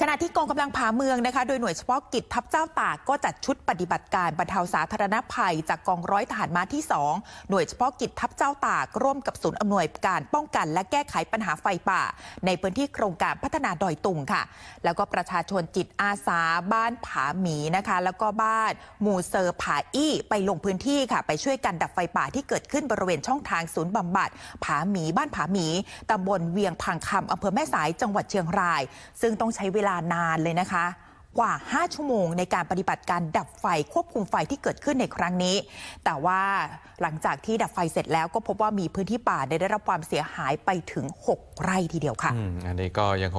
ขณะที่กองกำลังผาเมืองนะคะ โดยหน่วยเฉพาะกิจทัพเจ้าตาก ก็จัดชุดปฏิบัติการบรรเทาสาธารณภัย จากกองร้อยทหารม้าที่ 2 หน่วยเฉพาะกิจทัพเจ้าตากร่วมกับศูนย์อำนวยการป้องกันและแก้ไขปัญหาไฟป่า ในพื้นที่โครงการพัฒนา ดอยตุงค่ะ แล้วก็ประชาชนจิตอาสาบ้านผาหมีนะคะ แล้วก็บ้านหมู่เซอร์ผาอี้ ไปลงพื้นที่ค่ะ ไปช่วยกันดับไฟป่าที่เกิดขึ้นบริเวณช่องทางศูนย์บำบัดผาหมีบ้านผาหมีตำบลเวียงพังคำอำเภอแม่สายจังหวัดเชียงราย ซึ่งต้องใช้เวลาลานานเลยนะคะ กว่า 5 ชั่วโมงในการปฏิบัติการดับไฟควบคุมไฟที่เกิดขึ้นในครั้งนี้ แต่ว่าหลังจากที่ดับไฟเสร็จแล้วก็พบว่ามีพื้นที่ป่าได้รับความเสียหายไปถึง 6 ไร่ทีเดียวค่ะอันนี้ก็ยัง